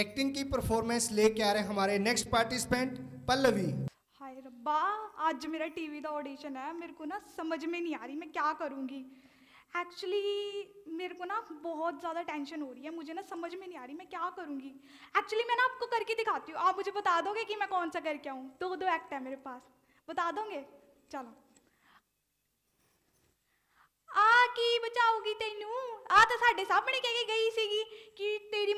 acting की performance लेके आ रहे हैं हमारे नेक्स्ट पार्टिसिपेंट पल्लवी हाय रब्बा आज मेरा टीवी का ऑडिशन है मेरे को ना समझ में नहीं आ रही मैं क्या करूँगी एक्चुअली मेरे को ना बहुत ज़्यादा टेंशन हो रही है मुझे ना समझ में नहीं आ रही मैं क्या करूँगी एक्चुअली मैं ना आपको करके दिखाती हूँ आप मुझे बता दोगे कि मैं कौन सा करके आऊँ दो दो एक्ट है मेरे पास बता दोगे चलो आ की ਬਚਾਉਗੀ तेनू आ तो साढ़े सामने कह के गई सी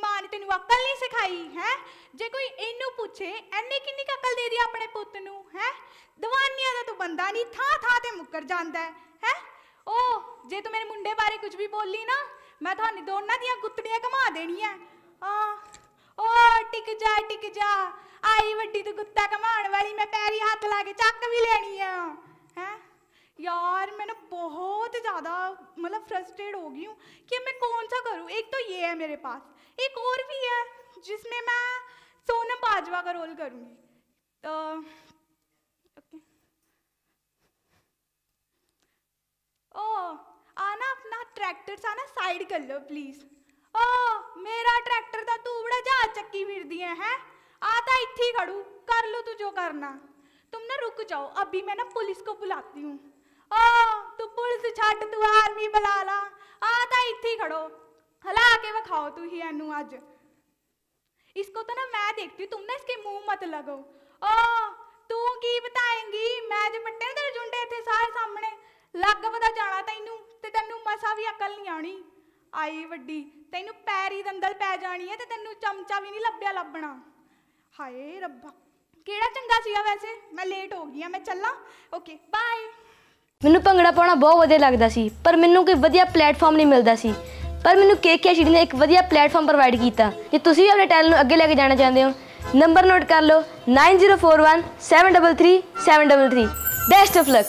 ਮਾਂ ਨੇ ਤੈਨੂੰ ਅਕਲ ਨਹੀਂ ਸਿਖਾਈ ਹੈ ਜੇ ਕੋਈ ਇਹਨੂੰ ਪੁੱਛੇ ਐਨੇ ਕਿੰਨੀ ਅਕਲ ਦੇ ਦੀ ਆਪਣੇ ਪੁੱਤ ਨੂੰ ਹੈ ਦਵਾਨੀਆਂ ਦਾ ਤੂੰ ਬੰਦਾ ਨਹੀਂ ਥਾਂ ਥਾਂ ਤੇ ਮੁੱਕਰ ਜਾਂਦਾ ਹੈ ਹੈ ਉਹ ਜੇ ਤੂੰ ਮੇਰੇ ਮੁੰਡੇ ਬਾਰੇ ਕੁਝ ਵੀ ਬੋਲੀ ਨਾ ਮੈਂ ਤੁਹਾਨੂੰ ਦੋਨਾਂ ਦੀਆਂ ਗੁੱਤੜੀਆਂ ਘਮਾ ਦੇਣੀਆਂ ਆ ਓ ਟਿਕ ਜਾ ਟਿਕ ਜਾ ਆਈ ਵੱਡੀ ਤੂੰ ਗੁੱਤਾ ਘਮਾਉਣ ਵਾਲੀ ਮੈਂ ਪੈਰੀ ਹੱਥ ਲਾ ਕੇ ਚੱਕ ਵੀ ਲੈਣੀ ਆ ਹੈ यार मैं ना बहुत ज़्यादा मतलब फ्रस्ट्रेट हो गई हूँ कि मैं कौन सा करूँ एक तो ये है मेरे पास एक और भी है जिसमें मैं सोनम बाजवा का रोल करूँगी तो ओ आना अपना ट्रैक्टर सा ना साइड कर लो प्लीज़ ओ मेरा ट्रैक्टर था तू बड़ा जा चक्की फिर दिए हैं आता इतनी खड़ू कर लो तू जो करना तुम ना रुक जाओ अभी मैं ना पुलिस को बुलाती हूँ ਓ ਤੂੰ ਪੁਲਿਸ ਛੱਡ ਤੂੰ ਆਰਮੀ ਬੁਲਾ ਲਾ ਆ ਤਾਂ ਇੱਥੇ ਖੜੋ ਹਲਾ ਕੇ ਵਿਖਾਓ ਤੂੰ ਹੀ ਇਹਨੂੰ ਅੱਜ ਇਸ ਕੋ ਤਾਂ ਨਾ ਮੈਂ हूँ ਤੂੰ ना ਇਸਕੇ ਮੂੰਹ ਮਤ ਲਗੋ ओ ਤੂੰ ਕੀ ਬਤਾਏਂਗੀ ਮੈਂ जो पट्टे ਜੁੰਡੇ ਇੱਥੇ थे सारे ਲੱਗ ਵਦਾ ਜਾਣਾ ਤੈਨੂੰ ਤੇ ਤੈਨੂੰ ਮਸਾ ਵੀ ਅਕਲ ਨਹੀਂ ਆਣੀ ਆਈ ਵੱਡੀ ਤੈਨੂੰ ਪੈਰੀ ਦੰਦਲ ਪੈ ਜਾਣੀ ਹੈ ਤੇ ਤੈਨੂੰ ਚਮਚਾ ਵੀ ਨਹੀਂ ਲੱਭਿਆ ਲੱਭਣਾ ਹਾਏ ਰੱਬਾ ਕਿਹੜਾ ਚੰਗਾ ਸੀਗਾ ਵੈਸੇ ਮੈਂ ਲੇਟ ਹੋ ਗਈ ਆ ਮੈਂ ਚੱਲਾਂ ਓਕੇ ਬਾਏ ਮੈਨੂੰ ਭੰਗੜਾ ਪਾਉਣਾ ਬਹੁਤ ਵਧੀਆ ਲੱਗਦਾ ਸੀ ਪਰ ਮੈਨੂੰ ਕੋਈ ਵਧੀਆ ਪਲੇਟਫਾਰਮ ਨਹੀਂ ਮਿਲਦਾ ਸੀ ਪਰ ਮੈਨੂੰ ਕੇਕੇ ਸ਼ੀਡੀ ਨੇ ਇੱਕ ਵਧੀਆ ਪਲੇਟਫਾਰਮ ਪ੍ਰੋਵਾਈਡ ਕੀਤਾ ਜੇ ਤੁਸੀਂ ਵੀ ਆਪਣੇ ਟੈਲੈਂਟ ਨੂੰ ਅੱਗੇ ਲੈ ਕੇ ਜਾਣਾ ਚਾਹੁੰਦੇ ਹੋ ਨੰਬਰ ਨੋਟ ਕਰ ਲਓ 9041733733 ਬੈਸਟ ਆਫ ਲੱਕ